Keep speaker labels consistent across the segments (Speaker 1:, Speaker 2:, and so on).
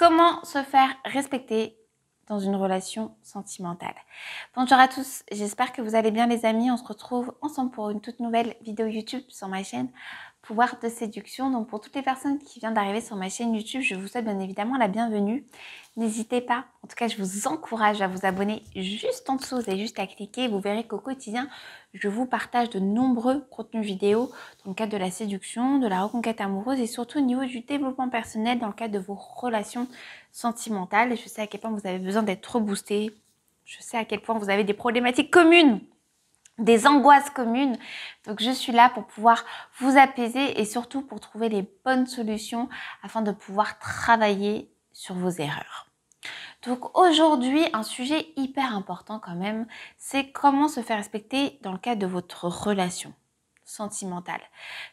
Speaker 1: Comment se faire respecter dans une relation sentimentale. Bonjour à tous, j'espère que vous allez bien les amis. On se retrouve ensemble pour une toute nouvelle vidéo YouTube sur ma chaîne pouvoir de séduction. Donc pour toutes les personnes qui viennent d'arriver sur ma chaîne YouTube, je vous souhaite bien évidemment la bienvenue. N'hésitez pas, en tout cas je vous encourage à vous abonner juste en dessous, et juste à cliquer, vous verrez qu'au quotidien, je vous partage de nombreux contenus vidéo dans le cadre de la séduction, de la reconquête amoureuse et surtout au niveau du développement personnel dans le cadre de vos relations sentimentales. je sais à quel point vous avez besoin d'être reboosté, je sais à quel point vous avez des problématiques communes des angoisses communes. Donc je suis là pour pouvoir vous apaiser et surtout pour trouver les bonnes solutions afin de pouvoir travailler sur vos erreurs. Donc aujourd'hui, un sujet hyper important quand même, c'est comment se faire respecter dans le cadre de votre relation sentimentale.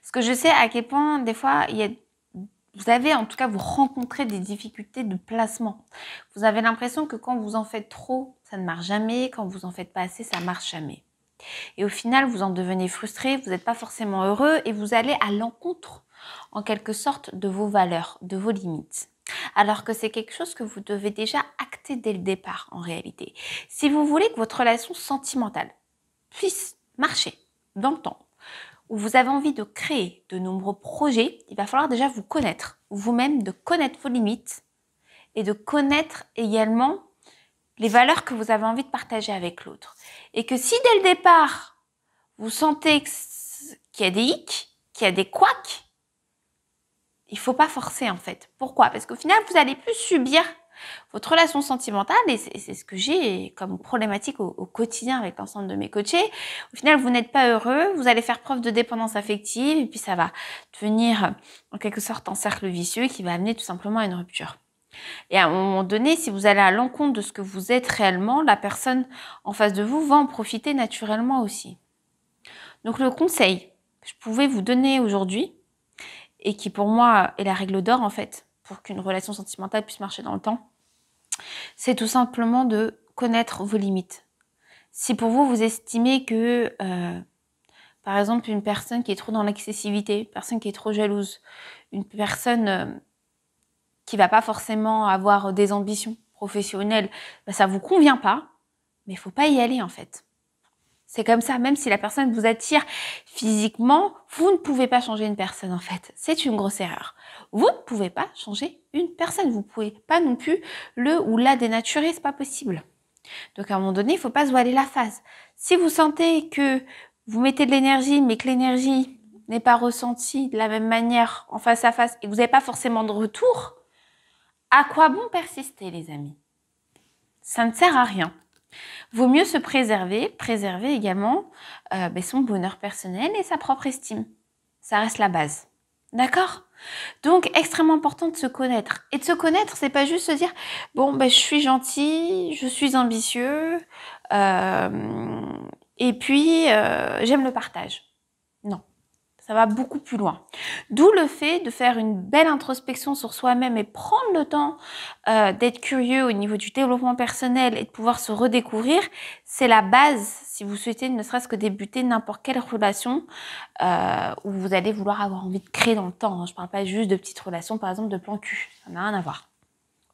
Speaker 1: Parce que je sais à quel point des fois il y a vous avez en tout cas, vous rencontrez des difficultés de placement. Vous avez l'impression que quand vous en faites trop, ça ne marche jamais, quand vous en faites pas assez, ça marche jamais. Et au final, vous en devenez frustré, vous n'êtes pas forcément heureux et vous allez à l'encontre, en quelque sorte, de vos valeurs, de vos limites. Alors que c'est quelque chose que vous devez déjà acter dès le départ, en réalité. Si vous voulez que votre relation sentimentale puisse marcher dans le temps, où vous avez envie de créer de nombreux projets, il va falloir déjà vous connaître, vous-même, de connaître vos limites et de connaître également les valeurs que vous avez envie de partager avec l'autre. Et que si dès le départ, vous sentez qu'il y a des hicks, qu'il y a des couacs, il faut pas forcer en fait. Pourquoi Parce qu'au final, vous allez plus subir votre relation sentimentale, et c'est ce que j'ai comme problématique au, au quotidien avec l'ensemble de mes coachés, au final, vous n'êtes pas heureux, vous allez faire preuve de dépendance affective, et puis ça va devenir en quelque sorte un cercle vicieux qui va amener tout simplement à une rupture. Et à un moment donné, si vous allez à l'encontre de ce que vous êtes réellement, la personne en face de vous va en profiter naturellement aussi. Donc le conseil que je pouvais vous donner aujourd'hui, et qui pour moi est la règle d'or en fait, pour qu'une relation sentimentale puisse marcher dans le temps, c'est tout simplement de connaître vos limites. Si pour vous, vous estimez que, euh, par exemple, une personne qui est trop dans l'accessibilité, une personne qui est trop jalouse, une personne euh, qui va pas forcément avoir des ambitions professionnelles, bah, ça vous convient pas, mais faut pas y aller en fait. C'est comme ça, même si la personne vous attire physiquement, vous ne pouvez pas changer une personne en fait. C'est une grosse erreur. Vous ne pouvez pas changer une personne. Vous ne pouvez pas non plus le ou la dénaturer, c'est pas possible. Donc à un moment donné, il faut pas se aller la phase. Si vous sentez que vous mettez de l'énergie, mais que l'énergie n'est pas ressentie de la même manière en face à face et que vous n'avez pas forcément de retour, à quoi bon persister, les amis Ça ne sert à rien. Vaut mieux se préserver, préserver également euh, ben, son bonheur personnel et sa propre estime. Ça reste la base. D'accord Donc, extrêmement important de se connaître. Et de se connaître, c'est pas juste se dire bon, ben, je suis gentil, je suis ambitieux, euh, et puis euh, j'aime le partage. Non. Ça va beaucoup plus loin. D'où le fait de faire une belle introspection sur soi-même et prendre le temps euh, d'être curieux au niveau du développement personnel et de pouvoir se redécouvrir. C'est la base si vous souhaitez ne serait-ce que débuter n'importe quelle relation euh, où vous allez vouloir avoir envie de créer dans le temps. Hein. Je ne parle pas juste de petites relations, par exemple de plan cul. Ça n'a rien à voir.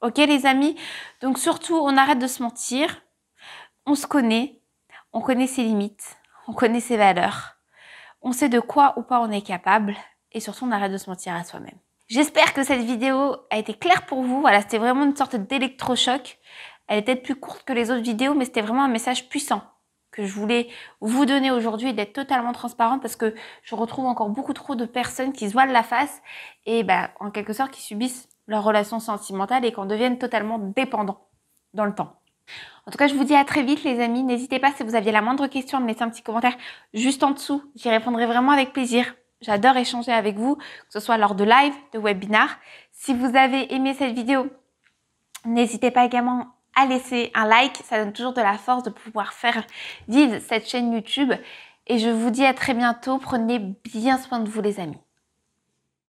Speaker 1: Ok les amis Donc surtout, on arrête de se mentir. On se connaît. On connaît ses limites. On connaît ses valeurs on sait de quoi ou pas on est capable et surtout on arrête de se mentir à soi-même. J'espère que cette vidéo a été claire pour vous. Voilà, c'était vraiment une sorte d'électrochoc. Elle est peut-être plus courte que les autres vidéos, mais c'était vraiment un message puissant que je voulais vous donner aujourd'hui d'être totalement transparente parce que je retrouve encore beaucoup trop de personnes qui se voilent la face et bah, en quelque sorte qui subissent leur relation sentimentale et qu'en deviennent totalement dépendants dans le temps. En tout cas, je vous dis à très vite les amis. N'hésitez pas si vous aviez la moindre question à me laisser un petit commentaire juste en dessous. J'y répondrai vraiment avec plaisir. J'adore échanger avec vous, que ce soit lors de live, de webinar. Si vous avez aimé cette vidéo, n'hésitez pas également à laisser un like. Ça donne toujours de la force de pouvoir faire vivre cette chaîne YouTube. Et je vous dis à très bientôt. Prenez bien soin de vous les amis.